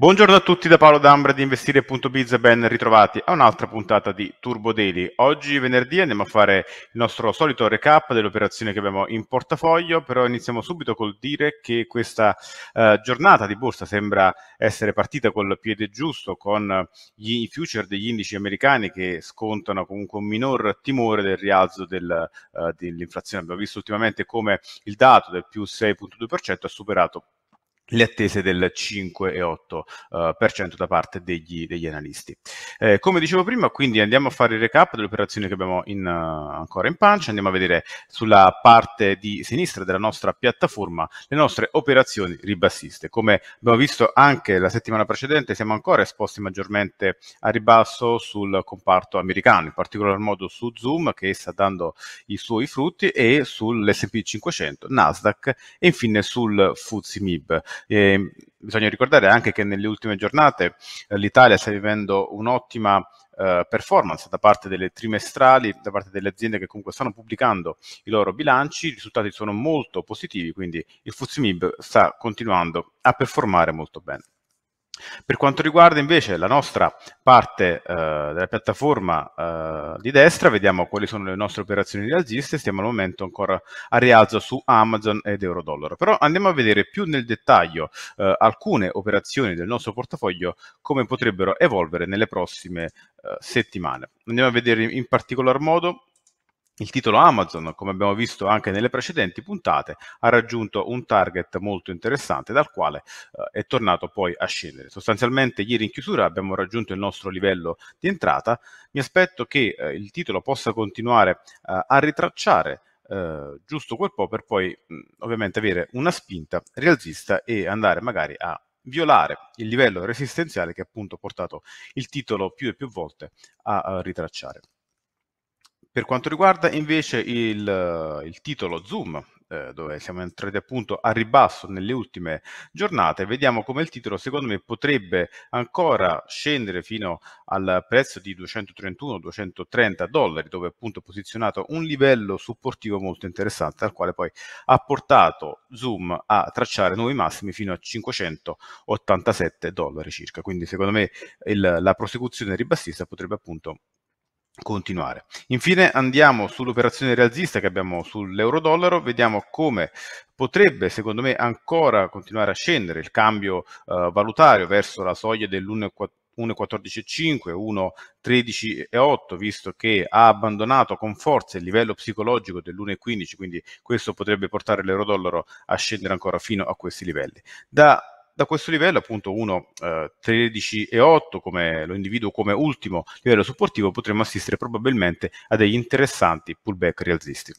Buongiorno a tutti da Paolo D'Ambra di investire.biz e ben ritrovati a un'altra puntata di Turbo Daily. Oggi venerdì andiamo a fare il nostro solito recap delle operazioni che abbiamo in portafoglio, però iniziamo subito col dire che questa eh, giornata di borsa sembra essere partita col piede giusto con gli, i future degli indici americani che scontano comunque un minor timore del rialzo del, eh, dell'inflazione. Abbiamo visto ultimamente come il dato del più 6.2% ha superato le attese del 5,8% uh, eh, da parte degli, degli analisti. Eh, come dicevo prima, quindi andiamo a fare il recap delle operazioni che abbiamo in, uh, ancora in pancia, andiamo a vedere sulla parte di sinistra della nostra piattaforma le nostre operazioni ribassiste. Come abbiamo visto anche la settimana precedente, siamo ancora esposti maggiormente a ribasso sul comparto americano, in particolar modo su Zoom che sta dando i suoi frutti e sull'S&P 500, Nasdaq e infine sul FUZIMIB. E bisogna ricordare anche che nelle ultime giornate eh, l'Italia sta vivendo un'ottima eh, performance da parte delle trimestrali, da parte delle aziende che comunque stanno pubblicando i loro bilanci, i risultati sono molto positivi, quindi il FTSE sta continuando a performare molto bene. Per quanto riguarda invece la nostra parte eh, della piattaforma eh, di destra, vediamo quali sono le nostre operazioni rialziste, stiamo al momento ancora a rialzo su Amazon ed Eurodollaro, però andiamo a vedere più nel dettaglio eh, alcune operazioni del nostro portafoglio come potrebbero evolvere nelle prossime eh, settimane. Andiamo a vedere in particolar modo il titolo Amazon, come abbiamo visto anche nelle precedenti puntate, ha raggiunto un target molto interessante dal quale eh, è tornato poi a scendere. Sostanzialmente ieri in chiusura abbiamo raggiunto il nostro livello di entrata, mi aspetto che eh, il titolo possa continuare eh, a ritracciare eh, giusto quel po' per poi mh, ovviamente avere una spinta rialzista e andare magari a violare il livello resistenziale che appunto ha portato il titolo più e più volte a, a eh, ritracciare. Per quanto riguarda invece il, il titolo Zoom, eh, dove siamo entrati appunto a ribasso nelle ultime giornate, vediamo come il titolo secondo me potrebbe ancora scendere fino al prezzo di 231-230 dollari, dove appunto è posizionato un livello supportivo molto interessante, al quale poi ha portato Zoom a tracciare nuovi massimi fino a 587 dollari circa. Quindi secondo me il, la prosecuzione ribassista potrebbe appunto continuare. Infine andiamo sull'operazione rialzista che abbiamo sull'euro-dollaro, vediamo come potrebbe secondo me ancora continuare a scendere il cambio eh, valutario verso la soglia dell'1,4 1,14,5, 1,13,8, visto che ha abbandonato con forza il livello psicologico dell'1,15, quindi questo potrebbe portare l'euro-dollaro a scendere ancora fino a questi livelli. Da da questo livello, appunto 1, eh, 13 e 8, come lo individuo come ultimo livello supportivo, potremo assistere probabilmente a degli interessanti pullback rialzisti.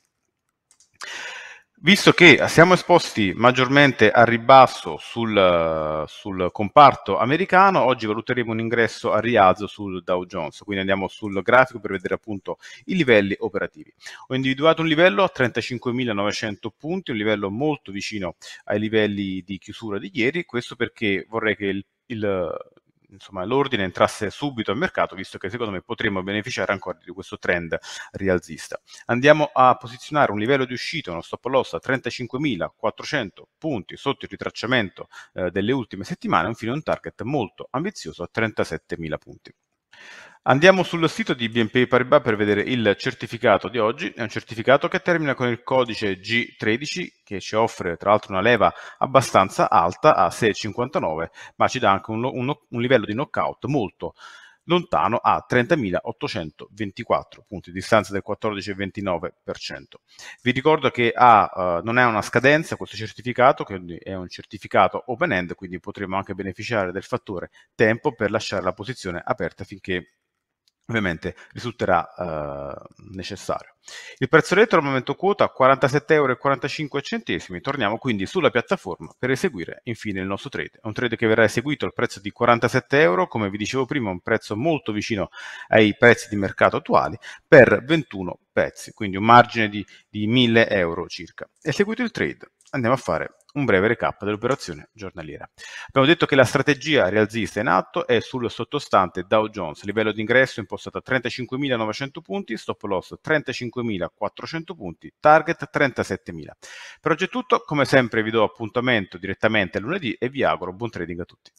Visto che siamo esposti maggiormente a ribasso sul, sul, comparto americano, oggi valuteremo un ingresso a rialzo sul Dow Jones, quindi andiamo sul grafico per vedere appunto i livelli operativi. Ho individuato un livello a 35.900 punti, un livello molto vicino ai livelli di chiusura di ieri, questo perché vorrei che il il, insomma, l'ordine entrasse subito al mercato, visto che secondo me potremmo beneficiare ancora di questo trend rialzista. Andiamo a posizionare un livello di uscita, uno stop loss a 35.400 punti sotto il ritracciamento eh, delle ultime settimane, infine un target molto ambizioso a 37.000 punti. Andiamo sul sito di BNP Paribas per vedere il certificato di oggi, è un certificato che termina con il codice G13 che ci offre tra l'altro una leva abbastanza alta a 6,59 ma ci dà anche un, un, un livello di knockout molto lontano a 30.824 punti, distanza del 14,29%. Vi ricordo che ha, uh, non è una scadenza questo certificato, che è un certificato open-end, quindi potremo anche beneficiare del fattore tempo per lasciare la posizione aperta finché ovviamente risulterà eh, necessario. Il prezzo netto al momento quota 47,45 euro, torniamo quindi sulla piattaforma per eseguire infine il nostro trade. È un trade che verrà eseguito al prezzo di 47 euro, come vi dicevo prima, un prezzo molto vicino ai prezzi di mercato attuali, per 21 pezzi, quindi un margine di, di 1000 euro circa. Eseguito il trade, andiamo a fare un breve recap dell'operazione giornaliera. Abbiamo detto che la strategia rialzista in atto è sul sottostante Dow Jones, livello di ingresso impostato a 35.900 punti, stop loss 35.400 punti, target 37.000. Per oggi è tutto, come sempre vi do appuntamento direttamente lunedì e vi auguro buon trading a tutti.